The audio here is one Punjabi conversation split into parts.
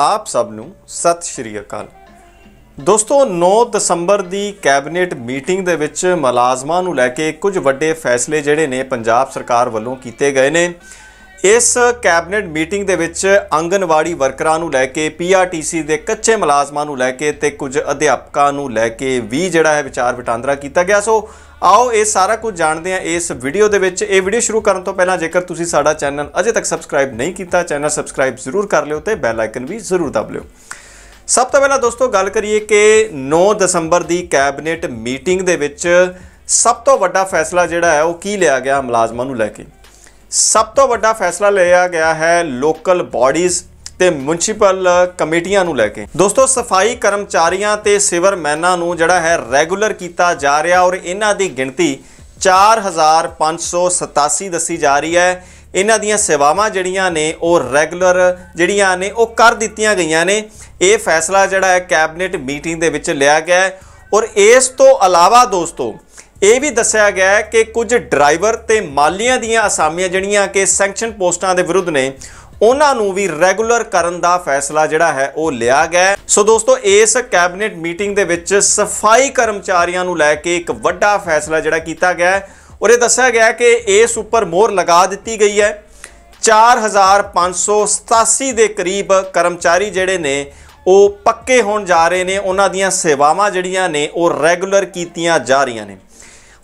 ਆਪ ਸਭ ਨੂੰ ਸਤਿ ਸ਼੍ਰੀ ਅਕਾਲ ਦੋਸਤੋ 9 ਦਸੰਬਰ ਦੀ ਕੈਬਨਿਟ ਮੀਟਿੰਗ ਦੇ ਵਿੱਚ ਮਲਾਜ਼ਮਾਂ ਨੂੰ ਲੈ ਕੇ ਕੁਝ ਵੱਡੇ ਫੈਸਲੇ ਜਿਹੜੇ ਨੇ ਪੰਜਾਬ ਸਰਕਾਰ ਵੱਲੋਂ ਕੀਤੇ ਗਏ ਨੇ ਇਸ ਕੈਬਨਿਟ ਮੀਟਿੰਗ ਦੇ ਵਿੱਚ ਆਂਗਨਵਾੜੀ ਵਰਕਰਾਂ ਨੂੰ ਲੈ ਕੇ ਪੀਆਰਟੀਸੀ ਦੇ ਕੱਚੇ ਮਲਾਜ਼ਮਾਂ ਨੂੰ ਲੈ ਕੇ ਤੇ ਕੁਝ ਅਧਿਆਪਕਾਂ ਨੂੰ ਲੈ ਕੇ ਵੀ ਜਿਹੜਾ ਹੈ ਵਿਚਾਰ ਵਟਾਂਦਰਾ ਕੀਤਾ ਗਿਆ ਸੋ ਆਓ ਇਹ ਸਾਰਾ ਕੁਝ ਜਾਣਦੇ ਆ ਇਸ ਵੀਡੀਓ ਦੇ ਵਿੱਚ ਇਹ ਵੀਡੀਓ ਸ਼ੁਰੂ ਕਰਨ ਤੋਂ ਪਹਿਲਾਂ ਜੇਕਰ ਤੁਸੀਂ ਸਾਡਾ ਚੈਨਲ ਅਜੇ ਤੱਕ ਸਬਸਕ੍ਰਾਈਬ ਨਹੀਂ ਕੀਤਾ ਚੈਨਲ ਸਬਸਕ੍ਰਾਈਬ ਜ਼ਰੂਰ ਕਰ ਲਿਓ ਤੇ ਬੈਲ ਆਈਕਨ ਵੀ ਜ਼ਰੂਰ ਦਬ ਲਿਓ ਸਭ ਤੋਂ ਪਹਿਲਾਂ ਦੋਸਤੋ ਗੱਲ ਕਰੀਏ ਕਿ 9 ਦਸੰਬਰ ਦੀ ਕੈਬਨਿਟ ਮੀਟਿੰਗ ਦੇ ਵਿੱਚ ਸਭ ਤੋਂ ਵੱਡਾ ਫੈਸਲਾ ਜਿਹੜਾ ਹੈ ਉਹ ਕੀ ਲਿਆ ਗਿਆ ਮੁਲਾਜ਼ਮਾਂ ਨੂੰ ਲੈ ਕੇ ਸਭ ਤੋਂ ਵੱਡਾ ਫੈਸਲਾ ਲਿਆ ਗਿਆ ਹੈ ਲੋਕਲ ਬਾਡੀਜ਼ ਤੇ ਮੁਨਸੀਪਲ ਕਮੇਟੀਆਂ ਨੂੰ ਲੈ ਕੇ ਦੋਸਤੋ ਸਫਾਈ ਕਰਮਚਾਰੀਆਂ ਤੇ ਸਿਵਰਮੈਨਾਂ ਨੂੰ ਜਿਹੜਾ ਹੈ ਰੈਗੂਲਰ ਕੀਤਾ ਜਾ ਰਿਹਾ ਔਰ ਇਹਨਾਂ ਦੀ ਗਿਣਤੀ 4587 ਦੱਸੀ ਜਾ ਰਹੀ ਹੈ ਇਹਨਾਂ ਦੀਆਂ ਸੇਵਾਵਾਂ ਜਿਹੜੀਆਂ ਨੇ ਉਹ ਰੈਗੂਲਰ ਜਿਹੜੀਆਂ ਨੇ ਉਹ ਕਰ ਦਿੱਤੀਆਂ ਗਈਆਂ ਨੇ ਇਹ ਫੈਸਲਾ ਜਿਹੜਾ ਹੈ ਕੈਬਨਿਟ ਮੀਟਿੰਗ ਦੇ ਵਿੱਚ ਲਿਆ ਗਿਆ ਔਰ ਇਸ ਤੋਂ ਇਲਾਵਾ ਦੋਸਤੋ ਇਹ ਵੀ ਦੱਸਿਆ ਗਿਆ ਕਿ ਕੁਝ ਡਰਾਈਵਰ ਤੇ ਮਾਲੀਆਂ ਦੀਆਂ ਅਸਾਮੀਆਂ ਜਿਹੜੀਆਂ ਕਿ ਸੈਂਕਸ਼ਨ ਪੋਸਟਾਂ ਦੇ ਵਿਰੁੱਧ ਨੇ ਉਹਨਾਂ ਨੂੰ ਵੀ ਰੈਗੂਲਰ ਕਰਨ ਦਾ ਫੈਸਲਾ ਜਿਹੜਾ ਹੈ ਉਹ ਲਿਆ ਗਿਆ ਸੋ ਦੋਸਤੋ ਇਸ ਕੈਬਨਿਟ ਮੀਟਿੰਗ ਦੇ ਵਿੱਚ ਸਫਾਈ ਕਰਮਚਾਰੀਆਂ ਨੂੰ ਲੈ ਕੇ ਇੱਕ ਵੱਡਾ ਫੈਸਲਾ ਜਿਹੜਾ ਕੀਤਾ ਗਿਆ ਔਰ ਇਹ ਦੱਸਿਆ ਗਿਆ ਕਿ ਇਸ ਉੱਪਰ ਮੋਹਰ ਲਗਾ ਦਿੱਤੀ ਗਈ ਹੈ 4587 ਦੇ ਕਰੀਬ ਕਰਮਚਾਰੀ ਜਿਹੜੇ ਨੇ ਉਹ ਪੱਕੇ ਹੋਣ ਜਾ ਰਹੇ ਨੇ ਉਹਨਾਂ ਦੀਆਂ ਸੇਵਾਵਾਂ ਜਿਹੜੀਆਂ ਨੇ ਉਹ ਰੈਗੂਲਰ ਕੀਤੀਆਂ ਜਾ ਰਹੀਆਂ ਨੇ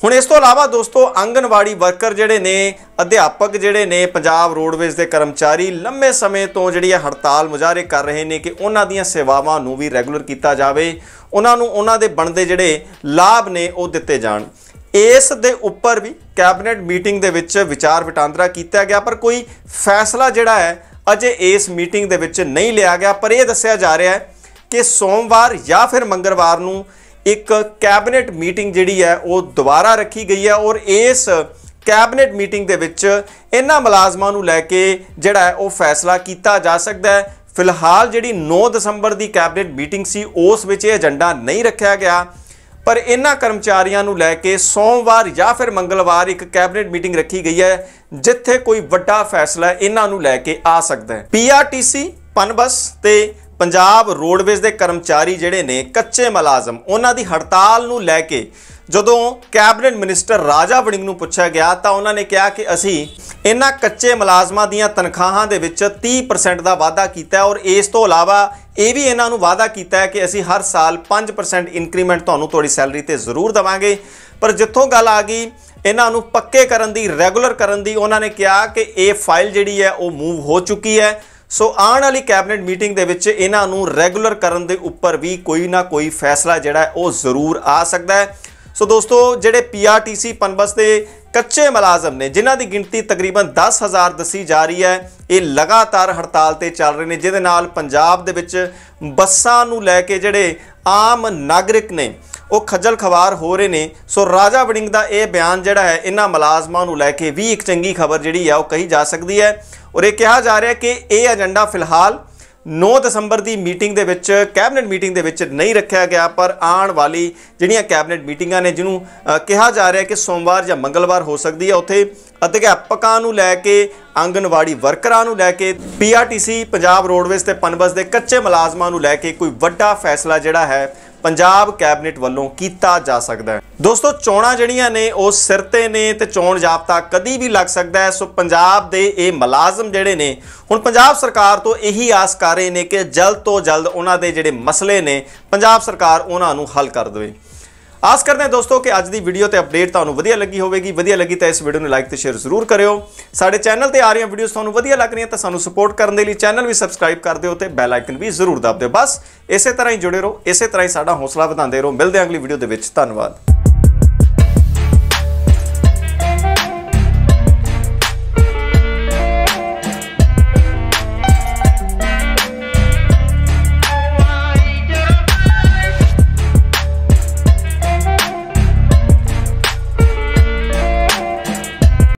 ਹੁਣ ਇਸ ਤੋਂ ਇਲਾਵਾ ਦੋਸਤੋ ਆਂਗਨਵਾੜੀ ਵਰਕਰ ਜਿਹੜੇ ਨੇ ਅਧਿਆਪਕ ਜਿਹੜੇ ਨੇ ਪੰਜਾਬ ਰੋਡਵੇਜ਼ ਦੇ ਕਰਮਚਾਰੀ ਲੰਮੇ ਸਮੇਂ ਤੋਂ ਜਿਹੜੀ ਹੈ ਹੜਤਾਲ ਮੁਜ਼ਾਰੇ ਕਰ ਰਹੇ ਨੇ ਕਿ ਉਹਨਾਂ ਦੀਆਂ ਸੇਵਾਵਾਂ ਨੂੰ ਵੀ ਰੈਗੂਲਰ ਕੀਤਾ ਜਾਵੇ ਉਹਨਾਂ ਨੂੰ ਉਹਨਾਂ ਦੇ ਬਣਦੇ ਜਿਹੜੇ ਲਾਭ ਨੇ ਉਹ ਦਿੱਤੇ ਜਾਣ ਇਸ ਦੇ ਉੱਪਰ ਵੀ ਕੈਬਨਿਟ ਮੀਟਿੰਗ ਦੇ ਵਿੱਚ ਵਿਚਾਰ ਵਟਾਂਦਰਾ ਕੀਤਾ ਗਿਆ ਪਰ ਕੋਈ ਫੈਸਲਾ ਜਿਹੜਾ ਹੈ ਅਜੇ ਇਸ ਮੀਟਿੰਗ ਦੇ ਵਿੱਚ ਨਹੀਂ ਲਿਆ ਗਿਆ ਪਰ ਇਹ ਦੱਸਿਆ ਜਾ ਰਿਹਾ ਹੈ ਕਿ ਸੋਮਵਾਰ ਜਾਂ ਫਿਰ ਮੰਗਲਵਾਰ ਨੂੰ ਇੱਕ ਕੈਬਨਿਟ ਮੀਟਿੰਗ ਜਿਹੜੀ ਹੈ ਉਹ ਦੁਬਾਰਾ ਰੱਖੀ ਗਈ ਹੈ ਔਰ ਇਸ ਕੈਬਨਿਟ ਮੀਟਿੰਗ ਦੇ ਵਿੱਚ ਇਹਨਾਂ ਮੁਲਾਜ਼ਮਾਂ ਨੂੰ ਲੈ ਕੇ ਜਿਹੜਾ ਉਹ ਫੈਸਲਾ ਕੀਤਾ ਜਾ ਸਕਦਾ ਹੈ ਫਿਲਹਾਲ ਜਿਹੜੀ 9 ਦਸੰਬਰ ਦੀ ਕੈਬਨਿਟ ਮੀਟਿੰਗ ਸੀ ਉਸ ਵਿੱਚ ਇਹ ਏਜੰਡਾ ਨਹੀਂ ਰੱਖਿਆ ਗਿਆ ਪਰ ਇਹਨਾਂ ਕਰਮਚਾਰੀਆਂ ਨੂੰ ਲੈ ਕੇ ਸੋਮਵਾਰ ਜਾਂ ਫਿਰ ਮੰਗਲਵਾਰ ਇੱਕ ਕੈਬਨਿਟ ਮੀਟਿੰਗ ਰੱਖੀ ਗਈ ਹੈ ਜਿੱਥੇ ਕੋਈ ਵੱਡਾ ਫੈਸਲਾ ਇਹਨਾਂ ਨੂੰ ਲੈ ਕੇ ਆ ਸਕਦਾ ਹੈ ਪੀਆਰਟੀਸੀ ਪਨਬਸ ਤੇ ਪੰਜਾਬ ਰੋਡਵੇਜ਼ ਦੇ ਕਰਮਚਾਰੀ ਜਿਹੜੇ ਨੇ ਕੱਚੇ ਮਲਾਜ਼ਮ ਉਹਨਾਂ ਦੀ ਹੜਤਾਲ ਨੂੰ ਲੈ ਕੇ ਜਦੋਂ ਕੈਬਨਿਟ ਮਿਨਿਸਟਰ ਰਾਜਾ ਵੜਿੰਗ ਨੂੰ ਪੁੱਛਿਆ ਗਿਆ ਤਾਂ ਉਹਨਾਂ ਨੇ ਕਿਹਾ ਕਿ ਅਸੀਂ ਇਹਨਾਂ ਕੱਚੇ ਮਲਾਜ਼ਮਾਂ ਦੀਆਂ ਤਨਖਾਹਾਂ ਦੇ ਵਿੱਚ 30% ਦਾ ਵਾਧਾ ਕੀਤਾ ਔਰ ਇਸ ਤੋਂ ਇਲਾਵਾ ਇਹ ਵੀ ਇਹਨਾਂ ਨੂੰ ਵਾਅਦਾ ਕੀਤਾ ਹੈ ਕਿ ਅਸੀਂ ਹਰ ਸਾਲ 5% ਇਨਕਰੀਮੈਂਟ ਤੁਹਾਨੂੰ ਤੁਹਾਡੀ ਸੈਲਰੀ ਤੇ ਜ਼ਰੂਰ ਦਵਾਂਗੇ ਪਰ ਜਿੱਥੋਂ ਗੱਲ ਆ ਗਈ ਇਹਨਾਂ ਨੂੰ ਪੱਕੇ ਕਰਨ ਦੀ ਰੈਗੂਲਰ ਕਰਨ ਦੀ ਉਹਨਾਂ ਨੇ ਕਿਹਾ ਕਿ ਇਹ ਫਾਈਲ ਜਿਹੜੀ ਹੈ ਉਹ ਮੂਵ ਹੋ ਚੁੱਕੀ ਹੈ ਸੋ ਆਉਣ ਵਾਲੀ ਕੈਬਨਿਟ ਮੀਟਿੰਗ ਦੇ ਵਿੱਚ ਇਹਨਾਂ ਨੂੰ ਰੈਗੂਲਰ ਕਰਨ ਦੇ ਉੱਪਰ ਵੀ ਕੋਈ ਨਾ ਕੋਈ ਫੈਸਲਾ ਜਿਹੜਾ ਉਹ ਜ਼ਰੂਰ ਆ ਸਕਦਾ ਹੈ ਸੋ ਦੋਸਤੋ ਜਿਹੜੇ ਪੀਆਰਟੀਸੀ ਪਨਬਸ ਦੇ ਕੱਚੇ ਮੁਲਾਜ਼ਮ ਨੇ ਜਿਨ੍ਹਾਂ ਦੀ ਗਿਣਤੀ ਤਕਰੀਬਨ 10000 ਦੱਸੀ ਜਾ ਰਹੀ ਹੈ ਇਹ ਲਗਾਤਾਰ ਹੜਤਾਲ ਤੇ ਚੱਲ ਰਹੇ ਨੇ ਜਿਹਦੇ ਨਾਲ ਪੰਜਾਬ ਦੇ ਵਿੱਚ ਬੱਸਾਂ ਨੂੰ ਲੈ ਕੇ ਜਿਹੜੇ ਆਮ ਨਾਗਰਿਕ ਨੇ ਉਹ ਖੱਜਲ ਖਵਾਰ ਹੋ ਰਹੇ ਨੇ ਸੋ ਰਾਜਾ ਵੜਿੰਗ ਦਾ ਇਹ ਬਿਆਨ ਜਿਹੜਾ ਹੈ ਇਹਨਾਂ ਮਲਾਜ਼ਮਾਂ ਨੂੰ ਲੈ ਕੇ ਵੀ ਇੱਕ ਚੰਗੀ ਖਬਰ ਜਿਹੜੀ ਆ ਉਹ ਕਹੀ ਜਾ ਸਕਦੀ ਹੈ ਔਰ ਇਹ ਕਿਹਾ ਜਾ ਰਿਹਾ ਕਿ ਇਹ ਏਜੰਡਾ ਫਿਲਹਾਲ 9 ਦਸੰਬਰ ਦੀ ਮੀਟਿੰਗ ਦੇ ਵਿੱਚ ਕੈਬਨਿਟ ਮੀਟਿੰਗ ਦੇ ਵਿੱਚ ਨਹੀਂ ਰੱਖਿਆ ਗਿਆ ਪਰ ਆਉਣ ਵਾਲੀ ਜਿਹੜੀਆਂ ਕੈਬਨਿਟ ਮੀਟਿੰਗਾਂ ਨੇ ਜਿਹਨੂੰ ਕਿਹਾ ਜਾ ਰਿਹਾ ਕਿ ਸੋਮਵਾਰ ਜਾਂ ਮੰਗਲਵਾਰ ਹੋ ਸਕਦੀ ਹੈ ਉੱਥੇ ਅਧਿਆਪਕਾਂ ਨੂੰ ਲੈ ਕੇ ਆਂਗਨਵਾੜੀ ਵਰਕਰਾਂ ਨੂੰ ਲੈ ਕੇ ਪੀਆਰਟੀਸੀ ਪੰਜਾਬ ਰੋਡਵੇਜ਼ ਤੇ ਪਨਬਸ ਦੇ ਕੱਚੇ ਮੁਲਾਜ਼ਮਾਂ ਨੂੰ ਲੈ ਕੇ ਕੋਈ ਵੱਡਾ ਫੈਸਲਾ ਜਿਹੜਾ ਹੈ ਪੰਜਾਬ ਕੈਬਨਿਟ ਵੱਲੋਂ ਕੀਤਾ ਜਾ ਸਕਦਾ ਹੈ ਦੋਸਤੋ ਚੋਣਾਂ ਜਿਹੜੀਆਂ ਨੇ ਉਹ ਸਿਰ ਤੇ ਨੇ ਤੇ ਚੋਣ ਜਾਬਤਾ ਕਦੀ ਵੀ ਲੱਗ ਸਕਦਾ ਹੈ ਸੋ ਪੰਜਾਬ ਦੇ ਇਹ ਮੁਲਾਜ਼ਮ ਜਿਹੜੇ ਨੇ ਹੁਣ ਪੰਜਾਬ ਸਰਕਾਰ ਤੋਂ ਇਹੀ ਆਸ ਕਰ ਰਹੇ ਨੇ ਕਿ ਜਲਦ ਤੋਂ ਜਲਦ ਉਹਨਾਂ ਦੇ ਜਿਹੜੇ ਮਸਲੇ ਨੇ ਪੰਜਾਬ ਸਰਕਾਰ ਉਹਨਾਂ ਨੂੰ ਹੱਲ ਕਰ ਦੇਵੇ ਆਸ ਕਰਦੇ ਹਾਂ ਦੋਸਤੋ ਕਿ ਅੱਜ ਦੀ ਵੀਡੀਓ ਤੇ ਅਪਡੇਟ ਤੁਹਾਨੂੰ ਵਧੀਆ ਲੱਗੀ ਹੋਵੇਗੀ ਵਧੀਆ ਲੱਗੀ ਤਾਂ ਇਸ ਵੀਡੀਓ ਨੂੰ ਲਾਈਕ ਤੇ ਸ਼ੇਅਰ ਜ਼ਰੂਰ ਕਰਿਓ ਸਾਡੇ ਚੈਨਲ ਤੇ ਆ ਰਹੀਆਂ ਵੀਡੀਓਜ਼ ਤੁਹਾਨੂੰ ਵਧੀਆ ਲੱਗ ਰਹੀਆਂ ਤਾਂ ਸਾਨੂੰ ਸਪੋਰਟ ਕਰਨ ਦੇ ਲਈ ਚੈਨਲ ਵੀ ਸਬਸਕ੍ਰਾਈਬ ਕਰ ਦਿਓ ਤੇ ਬੈਲ ਆਈਕਨ ਵੀ ਜ਼ਰੂਰ ਦਬਾ ਦਿਓ ਬਸ ਇਸੇ ਤਰ੍ਹਾਂ ਹੀ ਜੁੜੇ ਰਹੋ ਇਸੇ ਤਰ੍ਹਾਂ ਹੀ ਸਾਡਾ ਹੌਸਲਾ ਵਧਾਉਂਦੇ ਰਹੋ ਮਿਲਦੇ ਹਾਂ ਅਗਲੀ ਵੀਡੀਓ ਦੇ ਵਿੱਚ ਧੰਨਵਾਦ